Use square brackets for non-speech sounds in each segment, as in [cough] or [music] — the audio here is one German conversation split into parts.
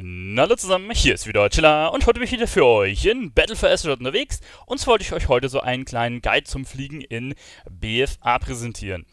hallo zusammen, hier ist wieder Chilla und heute bin ich wieder für euch in Battle for Azeroth unterwegs und zwar wollte ich euch heute so einen kleinen Guide zum Fliegen in BFA präsentieren.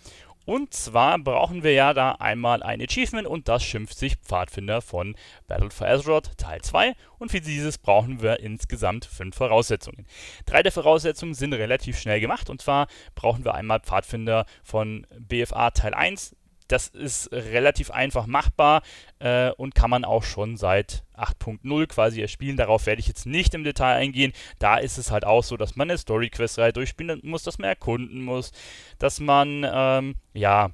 Und zwar brauchen wir ja da einmal ein Achievement und das schimpft sich Pfadfinder von Battle for Azeroth Teil 2 und für dieses brauchen wir insgesamt fünf Voraussetzungen. Drei der Voraussetzungen sind relativ schnell gemacht und zwar brauchen wir einmal Pfadfinder von BFA Teil 1, das ist relativ einfach machbar äh, und kann man auch schon seit 8.0 quasi erspielen. Darauf werde ich jetzt nicht im Detail eingehen. Da ist es halt auch so, dass man eine Story-Quest-Reihe durchspielen muss, dass man erkunden muss, dass man, ähm, ja,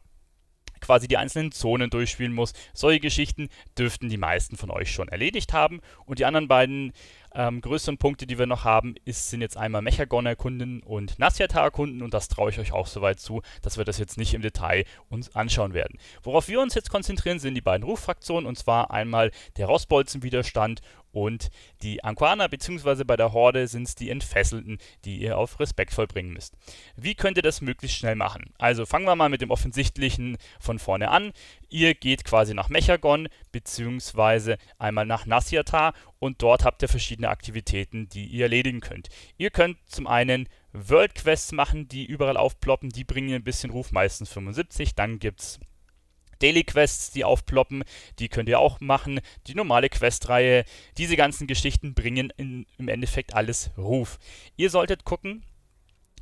quasi die einzelnen Zonen durchspielen muss. Solche Geschichten dürften die meisten von euch schon erledigt haben. Und die anderen beiden ähm, größeren Punkte, die wir noch haben, ist, sind jetzt einmal Mechagon-Erkunden und Nasiata-Erkunden und das traue ich euch auch so weit zu, dass wir das jetzt nicht im Detail uns anschauen werden. Worauf wir uns jetzt konzentrieren, sind die beiden Ruffraktionen und zwar einmal der Rossbolzenwiderstand und die Anquana beziehungsweise bei der Horde sind es die Entfesselten, die ihr auf Respekt vollbringen müsst. Wie könnt ihr das möglichst schnell machen? Also fangen wir mal mit dem Offensichtlichen von vorne an. Ihr geht quasi nach Mechagon bzw. einmal nach Nasiatar und dort habt ihr verschiedene Aktivitäten, die ihr erledigen könnt. Ihr könnt zum einen World Quests machen, die überall aufploppen, die bringen ein bisschen Ruf, meistens 75. Dann gibt es Daily Quests, die aufploppen, die könnt ihr auch machen, die normale Questreihe. Diese ganzen Geschichten bringen in, im Endeffekt alles Ruf. Ihr solltet gucken,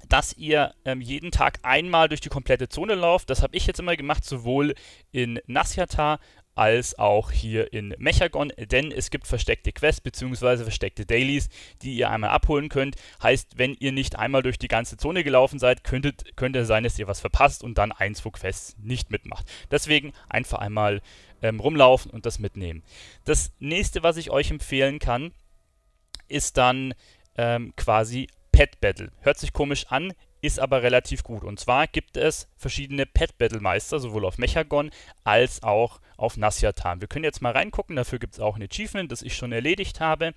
dass ihr ähm, jeden Tag einmal durch die komplette Zone lauft. Das habe ich jetzt immer gemacht, sowohl in Nasjata als auch hier in Mechagon, denn es gibt versteckte Quests bzw. versteckte Dailies, die ihr einmal abholen könnt. Heißt, wenn ihr nicht einmal durch die ganze Zone gelaufen seid, könntet, könnte sein, dass ihr was verpasst und dann ein, zwei Quests nicht mitmacht. Deswegen einfach einmal ähm, rumlaufen und das mitnehmen. Das nächste, was ich euch empfehlen kann, ist dann ähm, quasi Pet Battle. Hört sich komisch an, ist aber relativ gut. Und zwar gibt es verschiedene Pet Battle Meister, sowohl auf Mechagon als auch auf Nassiatan. Wir können jetzt mal reingucken, dafür gibt es auch ein Achievement, das ich schon erledigt habe.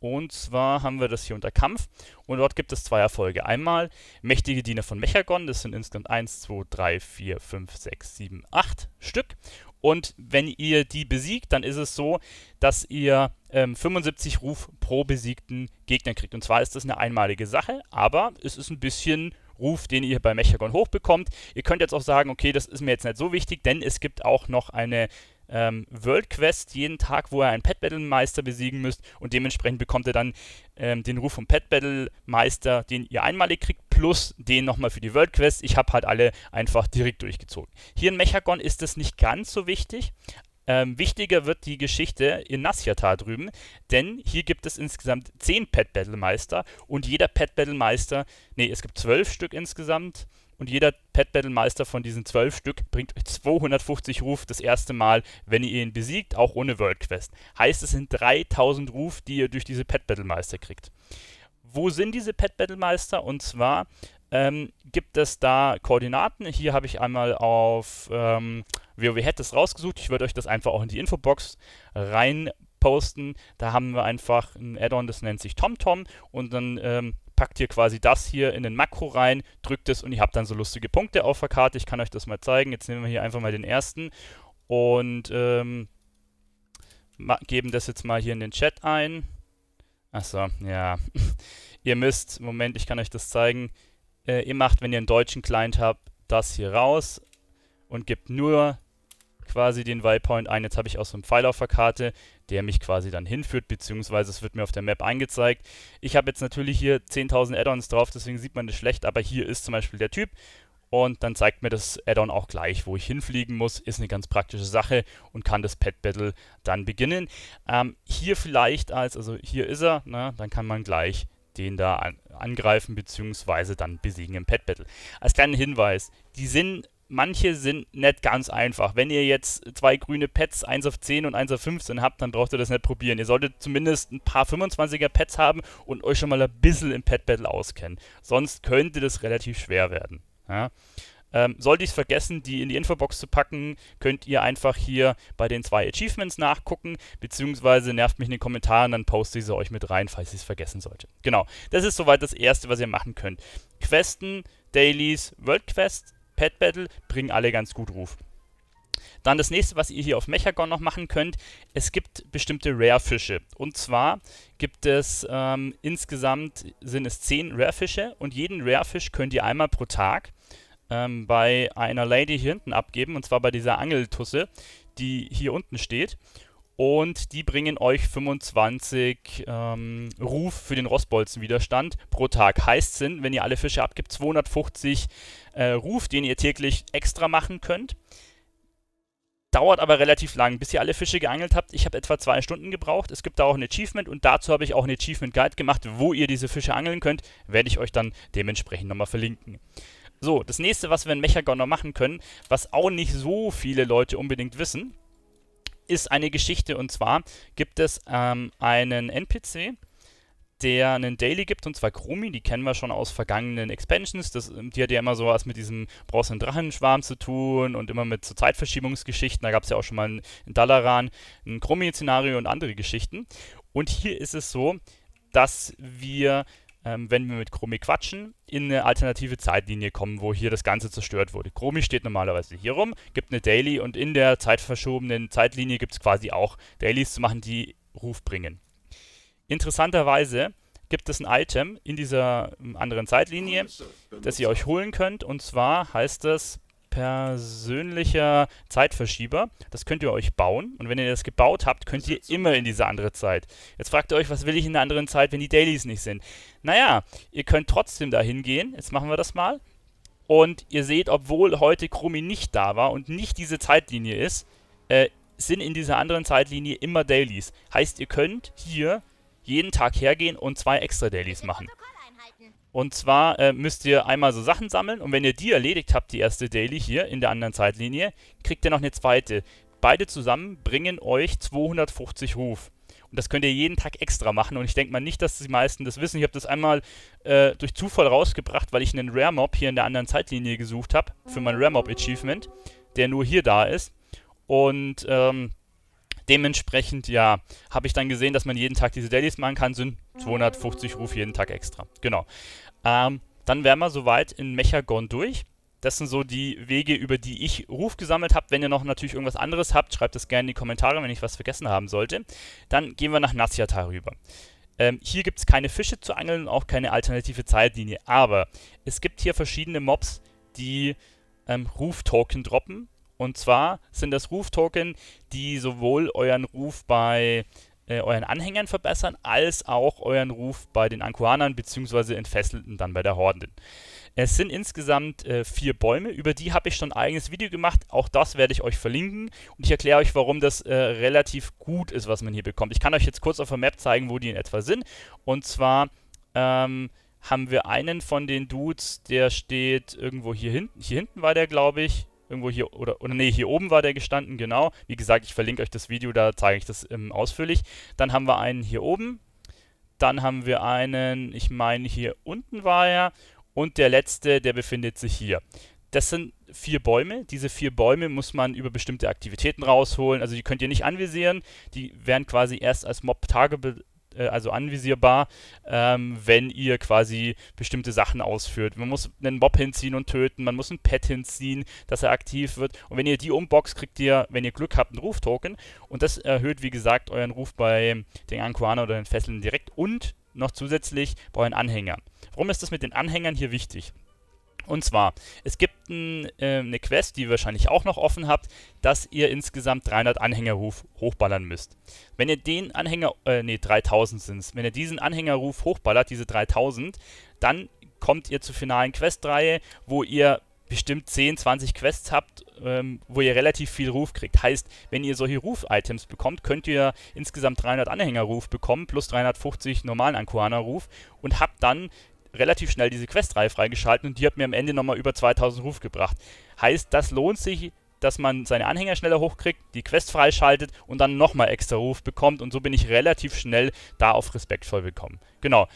Und zwar haben wir das hier unter Kampf und dort gibt es zwei Erfolge. Einmal mächtige Diener von Mechagon, das sind insgesamt 1, 2, 3, 4, 5, 6, 7, 8 Stück. Und wenn ihr die besiegt, dann ist es so, dass ihr ähm, 75 Ruf pro besiegten Gegner kriegt. Und zwar ist das eine einmalige Sache, aber es ist ein bisschen Ruf, den ihr bei Mechagon hochbekommt. Ihr könnt jetzt auch sagen, okay, das ist mir jetzt nicht so wichtig, denn es gibt auch noch eine ähm, World Quest jeden Tag, wo er einen Pet Battle Meister besiegen müsst und dementsprechend bekommt er dann ähm, den Ruf vom Pet Battle Meister, den ihr einmalig kriegt, plus den nochmal für die World Quest. Ich habe halt alle einfach direkt durchgezogen. Hier in Mechagon ist das nicht ganz so wichtig, ähm, wichtiger wird die Geschichte in Nasjatar drüben, denn hier gibt es insgesamt 10 Pet Battle Meister und jeder Pet Battle Meister, nee, es gibt 12 Stück insgesamt, und jeder Pet Battle Meister von diesen 12 Stück bringt 250 Ruf das erste Mal, wenn ihr ihn besiegt, auch ohne World Quest. Heißt, es sind 3000 Ruf, die ihr durch diese Pet Battle Meister kriegt. Wo sind diese Pet Battle Meister? Und zwar ähm, gibt es da Koordinaten. Hier habe ich einmal auf ähm, WoW Head das rausgesucht. Ich würde euch das einfach auch in die Infobox rein posten. Da haben wir einfach ein Add-on, das nennt sich TomTom und dann ähm, packt ihr quasi das hier in den Makro rein, drückt es und ihr habt dann so lustige Punkte auf der Karte. Ich kann euch das mal zeigen. Jetzt nehmen wir hier einfach mal den ersten und ähm, geben das jetzt mal hier in den Chat ein. Achso, ja. [laughs] ihr müsst, Moment, ich kann euch das zeigen. Äh, ihr macht, wenn ihr einen deutschen Client habt, das hier raus und gebt nur quasi den Waypoint ein. Jetzt habe ich auch so einen Pfeil auf der Karte, der mich quasi dann hinführt, beziehungsweise es wird mir auf der Map angezeigt. Ich habe jetzt natürlich hier 10.000 Add-ons drauf, deswegen sieht man das schlecht, aber hier ist zum Beispiel der Typ und dann zeigt mir das Addon auch gleich, wo ich hinfliegen muss. Ist eine ganz praktische Sache und kann das Pet Battle dann beginnen. Ähm, hier vielleicht als, also hier ist er, na, ne, dann kann man gleich den da an, angreifen bzw. dann besiegen im Pet Battle. Als kleinen Hinweis, die sind manche sind nicht ganz einfach. Wenn ihr jetzt zwei grüne Pets, eins auf 10 und eins auf 15 habt, dann braucht ihr das nicht probieren. Ihr solltet zumindest ein paar 25er Pets haben und euch schon mal ein bisschen im Pet Battle auskennen. Sonst könnte das relativ schwer werden. Ja? Ähm, sollte ich es vergessen, die in die Infobox zu packen, könnt ihr einfach hier bei den zwei Achievements nachgucken, beziehungsweise nervt mich in den Kommentaren, dann poste ich sie euch mit rein, falls ich es vergessen sollte. Genau, das ist soweit das Erste, was ihr machen könnt. Questen, Dailies, World Quests Pet Battle bringen alle ganz gut Ruf. Dann das nächste, was ihr hier auf Mechagon noch machen könnt, es gibt bestimmte Rare-Fische. Und zwar gibt es ähm, insgesamt sind es 10 Rare-Fische und jeden Rare-Fisch könnt ihr einmal pro Tag ähm, bei einer Lady hier hinten abgeben, und zwar bei dieser Angeltusse, die hier unten steht. Und die bringen euch 25 ähm, Ruf für den Rostbolzenwiderstand pro Tag. Heißt sind, wenn ihr alle Fische abgibt, 250 äh, Ruf, den ihr täglich extra machen könnt. Dauert aber relativ lang, bis ihr alle Fische geangelt habt. Ich habe etwa zwei Stunden gebraucht. Es gibt da auch ein Achievement und dazu habe ich auch ein Achievement Guide gemacht, wo ihr diese Fische angeln könnt. Werde ich euch dann dementsprechend nochmal verlinken. So, das nächste, was wir in Mechagon noch machen können, was auch nicht so viele Leute unbedingt wissen, ist eine Geschichte und zwar gibt es ähm, einen NPC, der einen Daily gibt, und zwar Chromi, die kennen wir schon aus vergangenen Expansions. Das, die hat ja immer so was mit diesem bronzenen Drachenschwarm zu tun und immer mit so Zeitverschiebungsgeschichten. Da gab es ja auch schon mal in, einen Dalaran, ein Chromi-Szenario und andere Geschichten. Und hier ist es so, dass wir ähm, wenn wir mit Chromi quatschen, in eine alternative Zeitlinie kommen, wo hier das Ganze zerstört wurde. Chromi steht normalerweise hier rum, gibt eine Daily und in der zeitverschobenen Zeitlinie gibt es quasi auch Dailies zu machen, die Ruf bringen. Interessanterweise gibt es ein Item in dieser ähm, anderen Zeitlinie, das ihr euch holen könnt und zwar heißt es persönlicher Zeitverschieber. Das könnt ihr euch bauen. Und wenn ihr das gebaut habt, könnt ihr immer in diese andere Zeit. Jetzt fragt ihr euch, was will ich in der anderen Zeit, wenn die Dailies nicht sind? Naja, ihr könnt trotzdem dahin gehen. Jetzt machen wir das mal. Und ihr seht, obwohl heute Krumi nicht da war und nicht diese Zeitlinie ist, äh, sind in dieser anderen Zeitlinie immer Dailies. Heißt, ihr könnt hier jeden Tag hergehen und zwei extra Dailies machen. Und zwar äh, müsst ihr einmal so Sachen sammeln und wenn ihr die erledigt habt, die erste Daily hier in der anderen Zeitlinie, kriegt ihr noch eine zweite. Beide zusammen bringen euch 250 Ruf. Und das könnt ihr jeden Tag extra machen. Und ich denke mal nicht, dass die meisten das wissen. Ich habe das einmal äh, durch Zufall rausgebracht, weil ich einen Rare Mob hier in der anderen Zeitlinie gesucht habe. Für mein Rare Mob Achievement, der nur hier da ist. Und ähm, Dementsprechend, ja, habe ich dann gesehen, dass man jeden Tag diese Dailies machen kann, sind 250 Ruf jeden Tag extra. Genau. Ähm, dann wären wir soweit in Mechagon durch. Das sind so die Wege, über die ich Ruf gesammelt habe. Wenn ihr noch natürlich irgendwas anderes habt, schreibt das gerne in die Kommentare, wenn ich was vergessen haben sollte. Dann gehen wir nach Nassiatar rüber. Ähm, hier gibt es keine Fische zu angeln und auch keine alternative Zeitlinie. Aber es gibt hier verschiedene Mobs, die ähm, Ruf-Token droppen und zwar sind das Ruftoken, die sowohl euren Ruf bei äh, euren Anhängern verbessern, als auch euren Ruf bei den Ankuanern bzw. Entfesselten dann bei der Horden. Es sind insgesamt äh, vier Bäume, über die habe ich schon ein eigenes Video gemacht, auch das werde ich euch verlinken und ich erkläre euch, warum das äh, relativ gut ist, was man hier bekommt. Ich kann euch jetzt kurz auf der Map zeigen, wo die in etwa sind und zwar ähm, haben wir einen von den Dudes, der steht irgendwo hier hinten, hier hinten war der, glaube ich, irgendwo hier, oder, oder nee, hier oben war der gestanden, genau. Wie gesagt, ich verlinke euch das Video, da zeige ich das ähm, ausführlich. Dann haben wir einen hier oben, dann haben wir einen, ich meine hier unten war er und der letzte, der befindet sich hier. Das sind vier Bäume. Diese vier Bäume muss man über bestimmte Aktivitäten rausholen. Also die könnt ihr nicht anvisieren. Die werden quasi erst als Mob-Targetable äh, also anvisierbar, ähm, wenn ihr quasi bestimmte Sachen ausführt. Man muss einen Mob hinziehen und töten, man muss ein Pet hinziehen, dass er aktiv wird. Und wenn ihr die umboxt, kriegt ihr, wenn ihr Glück habt, einen Ruftoken. Und das erhöht, wie gesagt, euren Ruf bei den Ankuaner oder den Fesseln direkt und noch zusätzlich bei euren Anhängern. Warum ist das mit den Anhängern hier wichtig? Und zwar, es gibt ein, äh, eine Quest, die ihr wahrscheinlich auch noch offen habt, dass ihr insgesamt 300 Anhängerruf hochballern müsst. Wenn ihr den Anhänger, äh, nee, 3000 sind es, wenn ihr diesen Anhängerruf hochballert, diese 3000, dann kommt ihr zur finalen Questreihe, wo ihr bestimmt 10, 20 Quests habt, ähm, wo ihr relativ viel Ruf kriegt. Heißt, wenn ihr solche Ruf-Items bekommt, könnt ihr insgesamt 300 Anhängerruf bekommen plus 350 normalen Ankuana-Ruf und habt dann relativ schnell diese Questreihe freigeschalten und die hat mir am Ende nochmal über 2000 Ruf gebracht. Heißt, das lohnt sich, dass man seine Anhänger schneller hochkriegt, die Quest freischaltet und dann nochmal extra Ruf bekommt und so bin ich relativ schnell da auf respektvoll gekommen. Genau.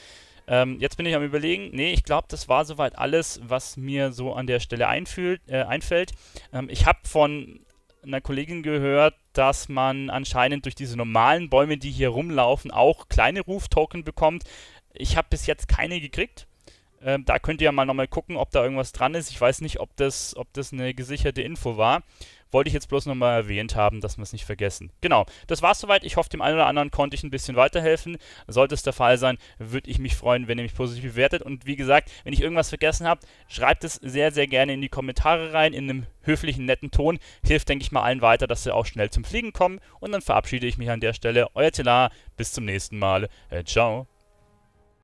Ähm, jetzt bin ich am überlegen, nee, ich glaube, das war soweit alles, was mir so an der Stelle einfühlt, äh, einfällt. Ähm, ich habe von einer Kollegin gehört, dass man anscheinend durch diese normalen Bäume, die hier rumlaufen, auch kleine Ruftoken bekommt. Ich habe bis jetzt keine gekriegt. Ähm, da könnt ihr ja mal nochmal gucken, ob da irgendwas dran ist. Ich weiß nicht, ob das, ob das eine gesicherte Info war. Wollte ich jetzt bloß nochmal erwähnt haben, dass wir es nicht vergessen. Genau, das war's soweit. Ich hoffe, dem einen oder anderen konnte ich ein bisschen weiterhelfen. Sollte es der Fall sein, würde ich mich freuen, wenn ihr mich positiv bewertet. Und wie gesagt, wenn ich irgendwas vergessen habe, schreibt es sehr, sehr gerne in die Kommentare rein, in einem höflichen, netten Ton. Hilft, denke ich mal, allen weiter, dass sie auch schnell zum Fliegen kommen. Und dann verabschiede ich mich an der Stelle. Euer Telar, bis zum nächsten Mal. Äh, ciao.